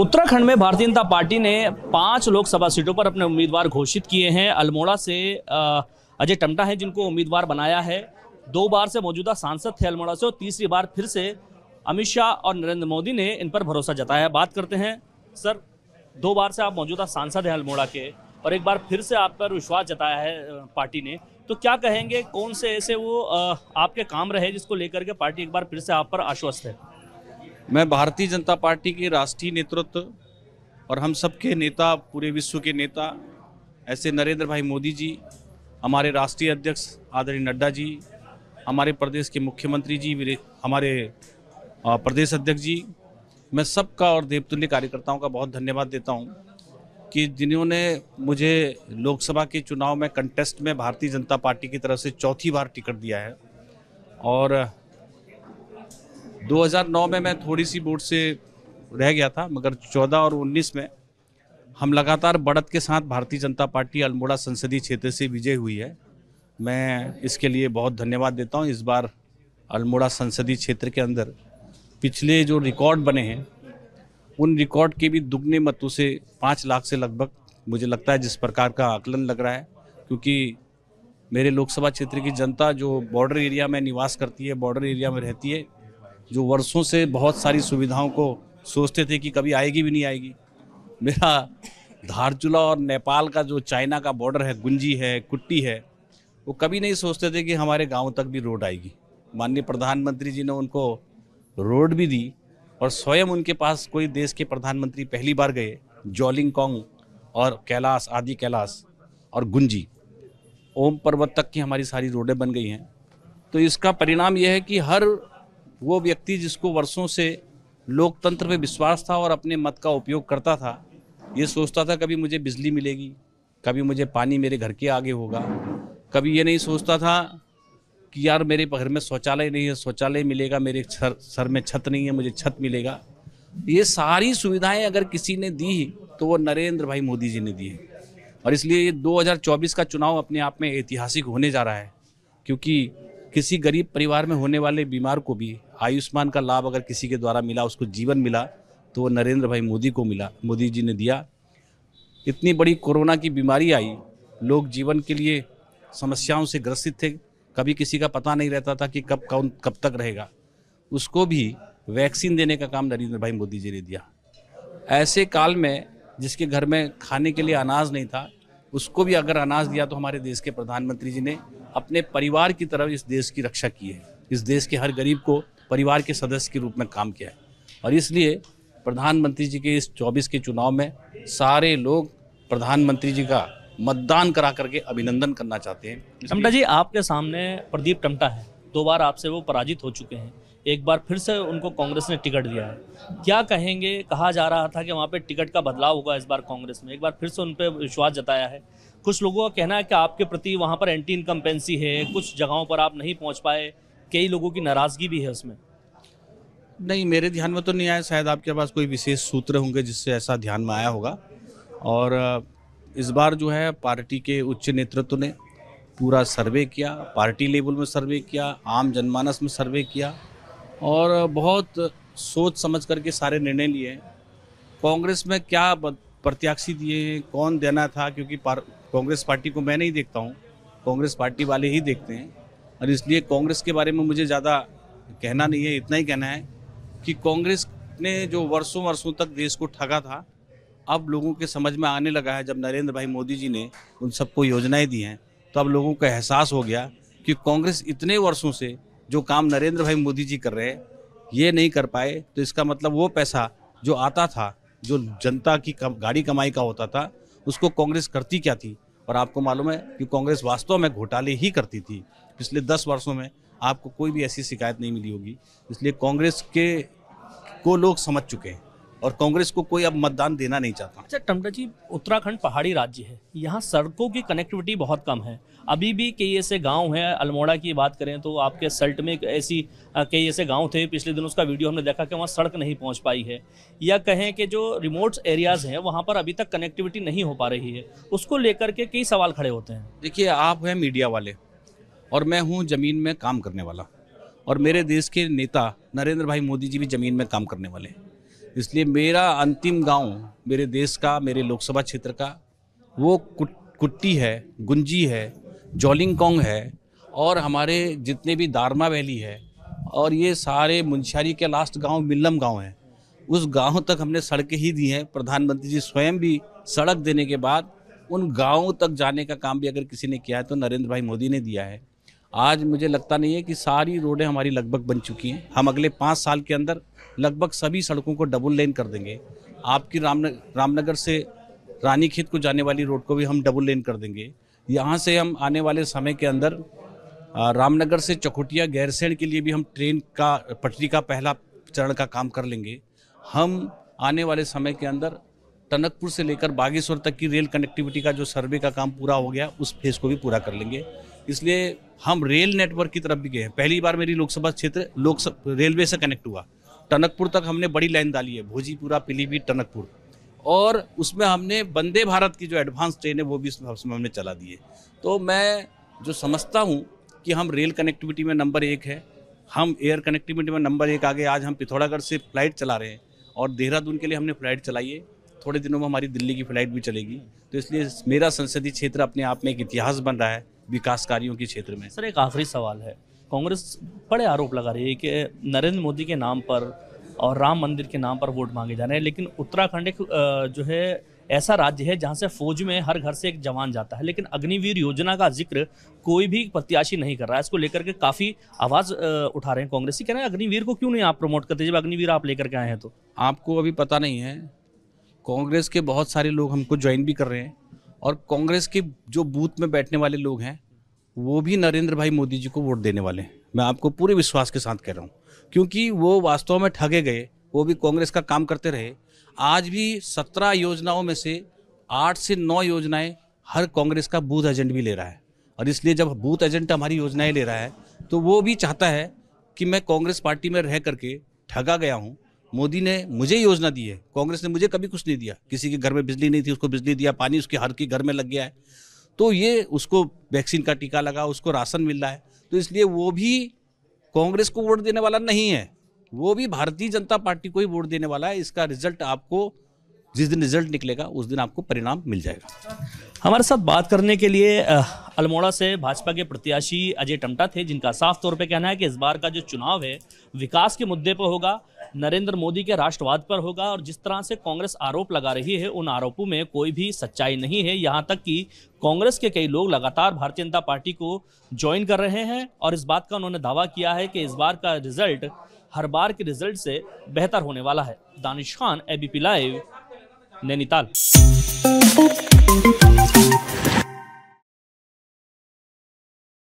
उत्तराखंड में भारतीय जनता पार्टी ने पांच लोकसभा सीटों पर अपने उम्मीदवार घोषित किए हैं अल्मोड़ा से अजय टमटा है जिनको उम्मीदवार बनाया है दो बार से मौजूदा सांसद थे अल्मोड़ा से और तीसरी बार फिर से अमित शाह और नरेंद्र मोदी ने इन पर भरोसा जताया है बात करते हैं सर दो बार से आप मौजूदा सांसद हैं अल्मोड़ा के और एक बार फिर से आप पर विश्वास जताया है पार्टी ने तो क्या कहेंगे कौन से ऐसे वो आपके काम रहे जिसको लेकर के पार्टी एक बार फिर से आप पर आश्वस्त है मैं भारतीय जनता पार्टी के राष्ट्रीय नेतृत्व और हम सबके नेता पूरे विश्व के नेता ऐसे नरेंद्र भाई मोदी जी हमारे राष्ट्रीय अध्यक्ष आदरणीय नड्डा जी हमारे प्रदेश के मुख्यमंत्री जी हमारे प्रदेश अध्यक्ष जी मैं सबका और देवतुल्य कार्यकर्ताओं का बहुत धन्यवाद देता हूँ कि जिन्होंने मुझे लोकसभा के चुनाव में कंटेस्ट में भारतीय जनता पार्टी की तरफ से चौथी बार टिकट दिया है और 2009 में मैं थोड़ी सी बोर्ड से रह गया था मगर 14 और 19 में हम लगातार बढ़त के साथ भारतीय जनता पार्टी अल्मोड़ा संसदीय क्षेत्र से विजय हुई है मैं इसके लिए बहुत धन्यवाद देता हूँ इस बार अल्मोड़ा संसदीय क्षेत्र के अंदर पिछले जो रिकॉर्ड बने हैं उन रिकॉर्ड के भी दुगने मतों से पाँच लाख से लगभग मुझे लगता है जिस प्रकार का आकलन लग रहा है क्योंकि मेरे लोकसभा क्षेत्र की जनता जो बॉर्डर एरिया में निवास करती है बॉर्डर एरिया में रहती है जो वर्षों से बहुत सारी सुविधाओं को सोचते थे कि कभी आएगी भी नहीं आएगी मेरा धारचूला और नेपाल का जो चाइना का बॉर्डर है गुंजी है कुट्टी है वो कभी नहीं सोचते थे कि हमारे गांव तक भी रोड आएगी माननीय प्रधानमंत्री जी ने उनको रोड भी दी और स्वयं उनके पास कोई देश के प्रधानमंत्री पहली बार गए जॉलिंग कॉन्ग और कैलाश आदि कैलाश और गुंजी ओम पर्वत तक की हमारी सारी रोडें बन गई हैं तो इसका परिणाम यह है कि हर वो व्यक्ति जिसको वर्षों से लोकतंत्र पे विश्वास था और अपने मत का उपयोग करता था ये सोचता था कभी मुझे बिजली मिलेगी कभी मुझे पानी मेरे घर के आगे होगा कभी ये नहीं सोचता था कि यार मेरे घर में शौचालय नहीं है शौचालय मिलेगा मेरे सर सर में छत नहीं है मुझे छत मिलेगा ये सारी सुविधाएं अगर किसी ने दी तो वो नरेंद्र भाई मोदी जी ने दी है और इसलिए ये 2024 का चुनाव अपने आप में ऐतिहासिक होने जा रहा है क्योंकि किसी गरीब परिवार में होने वाले बीमार को भी आयुष्मान का लाभ अगर किसी के द्वारा मिला उसको जीवन मिला तो वो नरेंद्र भाई मोदी को मिला मोदी जी ने दिया इतनी बड़ी कोरोना की बीमारी आई लोग जीवन के लिए समस्याओं से ग्रसित थे कभी किसी का पता नहीं रहता था कि कब कौन कब तक रहेगा उसको भी वैक्सीन देने का काम नरेंद्र भाई मोदी जी ने दिया ऐसे काल में जिसके घर में खाने के लिए अनाज नहीं था उसको भी अगर अनाज दिया तो हमारे देश के प्रधानमंत्री जी ने अपने परिवार की तरफ इस देश की रक्षा की है इस देश के हर गरीब को परिवार के सदस्य के रूप में काम किया है और इसलिए प्रधानमंत्री जी के इस 24 के चुनाव में सारे लोग प्रधानमंत्री जी का मतदान करा करके अभिनंदन करना चाहते हैं टमटा जी आपके सामने प्रदीप टमटा है दो बार आपसे वो पराजित हो चुके हैं एक बार फिर से उनको कांग्रेस ने टिकट दिया है क्या कहेंगे कहा जा रहा था कि वहाँ पे टिकट का बदलाव होगा इस बार कांग्रेस में एक बार फिर से उन पर विश्वास जताया है कुछ लोगों का कहना है कि आपके प्रति वहाँ पर एंटी इनकम्पेंसी है कुछ जगहों पर आप नहीं पहुँच पाए कई लोगों की नाराज़गी भी है उसमें नहीं मेरे ध्यान में तो नहीं आया शायद आपके पास कोई विशेष सूत्र होंगे जिससे ऐसा ध्यान में आया होगा और इस बार जो है पार्टी के उच्च नेतृत्व ने पूरा सर्वे किया पार्टी लेवल में सर्वे किया आम जनमानस में सर्वे किया और बहुत सोच समझ करके सारे निर्णय लिए कांग्रेस में क्या प्रत्याशी दिए हैं कौन देना था क्योंकि कांग्रेस पार्टी को मैं नहीं देखता हूँ कांग्रेस पार्टी वाले ही देखते हैं और इसलिए कांग्रेस के बारे में मुझे ज़्यादा कहना नहीं है इतना ही कहना है कि कांग्रेस ने जो वर्षों वर्षों तक देश को ठगा था अब लोगों के समझ में आने लगा है जब नरेंद्र भाई मोदी जी ने उन सबको योजनाएं दी हैं तो अब लोगों का एहसास हो गया कि कांग्रेस इतने वर्षों से जो काम नरेंद्र भाई मोदी जी कर रहे हैं ये नहीं कर पाए तो इसका मतलब वो पैसा जो आता था जो जनता की कम, गाड़ी कमाई का होता था उसको कांग्रेस करती क्या थी और आपको मालूम है कि कांग्रेस वास्तव में घोटाले ही करती थी पिछले दस वर्षों में आपको कोई भी ऐसी शिकायत नहीं मिली होगी इसलिए कांग्रेस के को लोग समझ चुके हैं और कांग्रेस को कोई अब मतदान देना नहीं चाहता अच्छा टमटा जी उत्तराखंड पहाड़ी राज्य है यहाँ सड़कों की कनेक्टिविटी बहुत कम है अभी भी कई ऐसे गांव हैं अल्मोड़ा की बात करें तो आपके सल्ट में ऐसी कई ऐसे गांव थे पिछले दिनों उसका वीडियो हमने देखा कि वहाँ सड़क नहीं पहुँच पाई है या कहें कि जो रिमोट एरियाज़ हैं वहाँ पर अभी तक कनेक्टिविटी नहीं हो पा रही है उसको लेकर के कई सवाल खड़े होते हैं देखिए आप हैं मीडिया वाले और मैं हूँ ज़मीन में काम करने वाला और मेरे देश के नेता नरेंद्र भाई मोदी जी भी ज़मीन में काम करने वाले हैं इसलिए मेरा अंतिम गांव मेरे देश का मेरे लोकसभा क्षेत्र का वो कुट, कुट्टी है गुंजी है कॉन्ग है और हमारे जितने भी दारमा वैली है और ये सारे मुंशारी के लास्ट गांव मिल्लम गांव है उस गांव तक हमने सड़कें ही दी हैं प्रधानमंत्री जी स्वयं भी सड़क देने के बाद उन गांवों तक जाने का काम भी अगर किसी ने किया है तो नरेंद्र भाई मोदी ने दिया है आज मुझे लगता नहीं है कि सारी रोडें हमारी लगभग बन चुकी हैं हम अगले पाँच साल के अंदर लगभग सभी सड़कों को डबल लेन कर देंगे आपकी राम रामनगर से रानी खेत को जाने वाली रोड को भी हम डबल लेन कर देंगे यहाँ से हम आने वाले समय के अंदर रामनगर से चकोटिया गैरसैण के लिए भी हम ट्रेन का पटरी का पहला चरण का काम कर लेंगे हम आने वाले समय के अंदर टनकपुर से लेकर बागेश्वर तक की रेल कनेक्टिविटी का जो सर्वे का काम पूरा हो गया उस फेज को भी पूरा कर लेंगे इसलिए हम रेल नेटवर्क की तरफ भी गए हैं पहली बार मेरी लोकसभा क्षेत्र लोक रेलवे से कनेक्ट हुआ टनकपुर तक हमने बड़ी लाइन डाली है भोजीपुरा पीलीभीत टनकपुर और उसमें हमने वंदे भारत की जो एडवांस ट्रेन है वो भी उसमें हमने चला दी है तो मैं जो समझता हूँ कि हम रेल कनेक्टिविटी में नंबर एक है हम एयर कनेक्टिविटी में नंबर एक आगे आज हम पिथौरागढ़ से फ्लाइट चला रहे हैं और देहरादून के लिए हमने फ्लाइट चलाई है थोड़े दिनों में हमारी दिल्ली की फ्लाइट भी चलेगी तो इसलिए मेरा संसदीय क्षेत्र अपने आप में एक इतिहास बन रहा है विकास कार्यों के क्षेत्र में सर एक आखिरी सवाल है कांग्रेस बड़े आरोप लगा रही है कि नरेंद्र मोदी के नाम पर और राम मंदिर के नाम पर वोट मांगे जा रहे हैं लेकिन उत्तराखंड एक जो है ऐसा राज्य है जहां से फौज में हर घर से एक जवान जाता है लेकिन अग्निवीर योजना का जिक्र कोई भी प्रत्याशी नहीं कर रहा है इसको लेकर के काफी आवाज उठा रहे हैं कांग्रेस ही कह रहे हैं अग्निवीर को क्यों नहीं आप प्रमोट करते जब अग्निवीर आप लेकर के आए हैं तो आपको अभी पता नहीं है कांग्रेस के बहुत सारे लोग हमको ज्वाइन भी कर रहे हैं और कांग्रेस के जो बूथ में बैठने वाले लोग हैं वो भी नरेंद्र भाई मोदी जी को वोट देने वाले हैं मैं आपको पूरे विश्वास के साथ कह रहा हूँ क्योंकि वो वास्तव में ठगे गए वो भी कांग्रेस का काम करते रहे आज भी सत्रह योजनाओं में से आठ से नौ योजनाएं हर कांग्रेस का बूथ एजेंट भी ले रहा है और इसलिए जब बूथ एजेंट हमारी योजनाएं ले रहा है तो वो भी चाहता है कि मैं कांग्रेस पार्टी में रह करके ठगा गया हूँ मोदी ने मुझे योजना दी है कांग्रेस ने मुझे कभी कुछ नहीं दिया किसी के घर में बिजली नहीं थी उसको बिजली दिया पानी उसके हर के घर में लग गया है तो ये उसको वैक्सीन का टीका लगा उसको राशन मिल रहा है तो इसलिए वो भी कांग्रेस को वोट देने वाला नहीं है वो भी भारतीय जनता पार्टी को ही वोट देने वाला है इसका रिजल्ट आपको जिस दिन रिजल्ट निकलेगा उस दिन आपको परिणाम मिल जाएगा हमारे साथ बात करने के लिए अल्मोड़ा से भाजपा के प्रत्याशी अजय टमटा थे जिनका साफ तौर पर कहना है कि इस बार का जो चुनाव है विकास के मुद्दे पर होगा नरेंद्र मोदी के राष्ट्रवाद पर होगा और जिस तरह से कांग्रेस आरोप लगा रही है उन आरोपों में कोई भी सच्चाई नहीं है यहाँ तक कि कांग्रेस के कई लोग लगातार भारतीय जनता पार्टी को ज्वाइन कर रहे हैं और इस बात का उन्होंने दावा किया है कि इस बार का रिजल्ट हर बार के रिजल्ट से बेहतर होने वाला है दानिश खान एबीपी लाइव नैनीताल